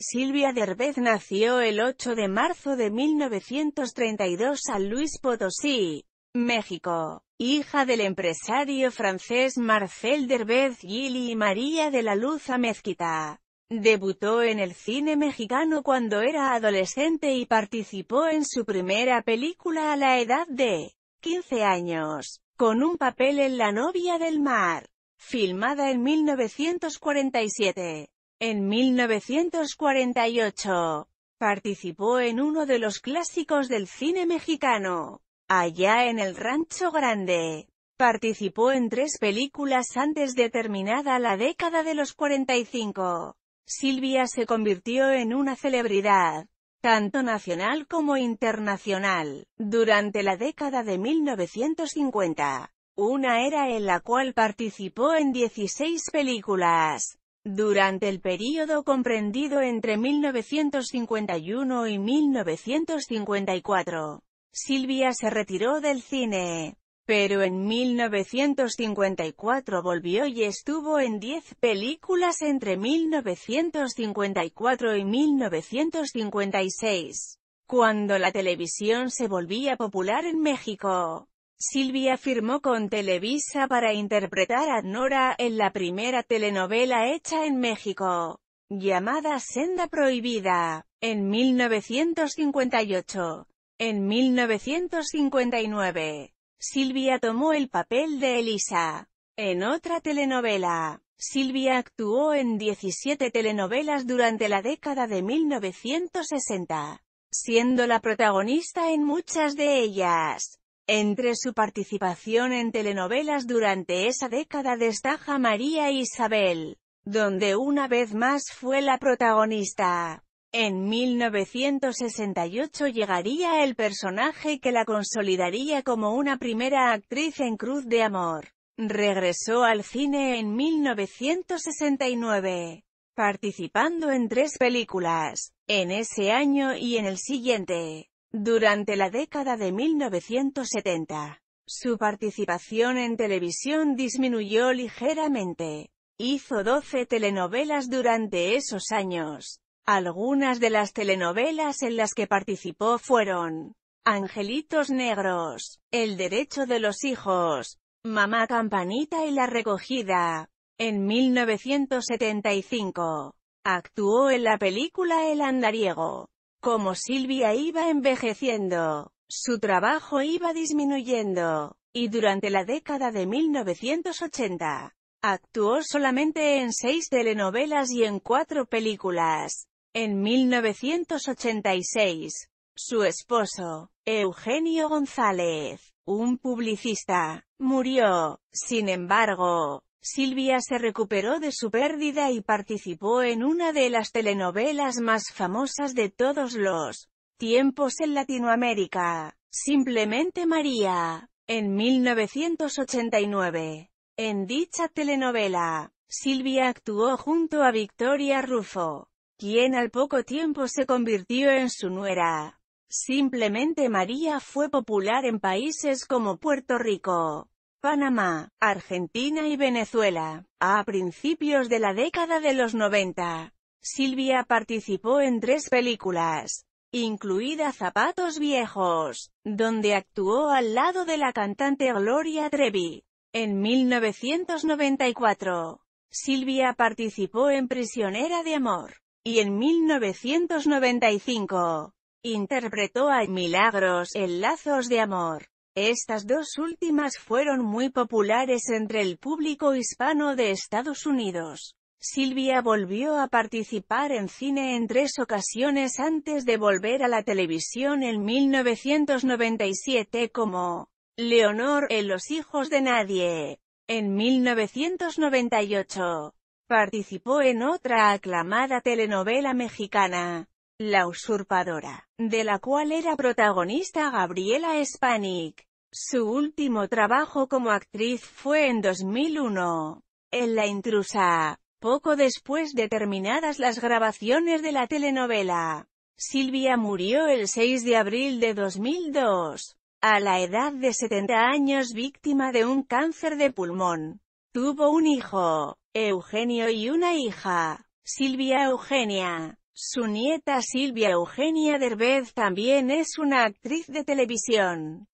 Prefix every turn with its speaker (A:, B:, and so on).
A: Silvia Derbez nació el 8 de marzo de 1932 a Luis Potosí, México. Hija del empresario francés Marcel Derbez Gilly y María de la Luz Amezquita. Debutó en el cine mexicano cuando era adolescente y participó en su primera película a la edad de 15 años, con un papel en La novia del mar, filmada en 1947. En 1948, participó en uno de los clásicos del cine mexicano, Allá en el Rancho Grande. Participó en tres películas antes de terminada la década de los 45. Silvia se convirtió en una celebridad, tanto nacional como internacional, durante la década de 1950, una era en la cual participó en 16 películas. Durante el período comprendido entre 1951 y 1954, Silvia se retiró del cine, pero en 1954 volvió y estuvo en 10 películas entre 1954 y 1956, cuando la televisión se volvía popular en México. Silvia firmó con Televisa para interpretar a Nora en la primera telenovela hecha en México, llamada Senda Prohibida, en 1958. En 1959, Silvia tomó el papel de Elisa. En otra telenovela, Silvia actuó en 17 telenovelas durante la década de 1960, siendo la protagonista en muchas de ellas. Entre su participación en telenovelas durante esa década destaja María Isabel, donde una vez más fue la protagonista. En 1968 llegaría el personaje que la consolidaría como una primera actriz en Cruz de Amor. Regresó al cine en 1969, participando en tres películas, en ese año y en el siguiente. Durante la década de 1970, su participación en televisión disminuyó ligeramente. Hizo 12 telenovelas durante esos años. Algunas de las telenovelas en las que participó fueron Angelitos Negros, El Derecho de los Hijos, Mamá Campanita y La Recogida. En 1975, actuó en la película El Andariego. Como Silvia iba envejeciendo, su trabajo iba disminuyendo, y durante la década de 1980, actuó solamente en seis telenovelas y en cuatro películas. En 1986, su esposo, Eugenio González, un publicista, murió. Sin embargo, Silvia se recuperó de su pérdida y participó en una de las telenovelas más famosas de todos los tiempos en Latinoamérica, Simplemente María, en 1989. En dicha telenovela, Silvia actuó junto a Victoria Rufo, quien al poco tiempo se convirtió en su nuera. Simplemente María fue popular en países como Puerto Rico, Panamá, Argentina y Venezuela. A principios de la década de los 90, Silvia participó en tres películas, incluida Zapatos Viejos, donde actuó al lado de la cantante Gloria Trevi. En 1994, Silvia participó en Prisionera de Amor, y en 1995, interpretó a Milagros en Lazos de Amor. Estas dos últimas fueron muy populares entre el público hispano de Estados Unidos. Silvia volvió a participar en cine en tres ocasiones antes de volver a la televisión en 1997 como Leonor en Los hijos de nadie. En 1998, participó en otra aclamada telenovela mexicana, La usurpadora, de la cual era protagonista Gabriela Spanik. Su último trabajo como actriz fue en 2001, en La intrusa, poco después de terminadas las grabaciones de la telenovela. Silvia murió el 6 de abril de 2002, a la edad de 70 años víctima de un cáncer de pulmón. Tuvo un hijo, Eugenio y una hija, Silvia Eugenia. Su nieta Silvia Eugenia Derbez también es una actriz de televisión.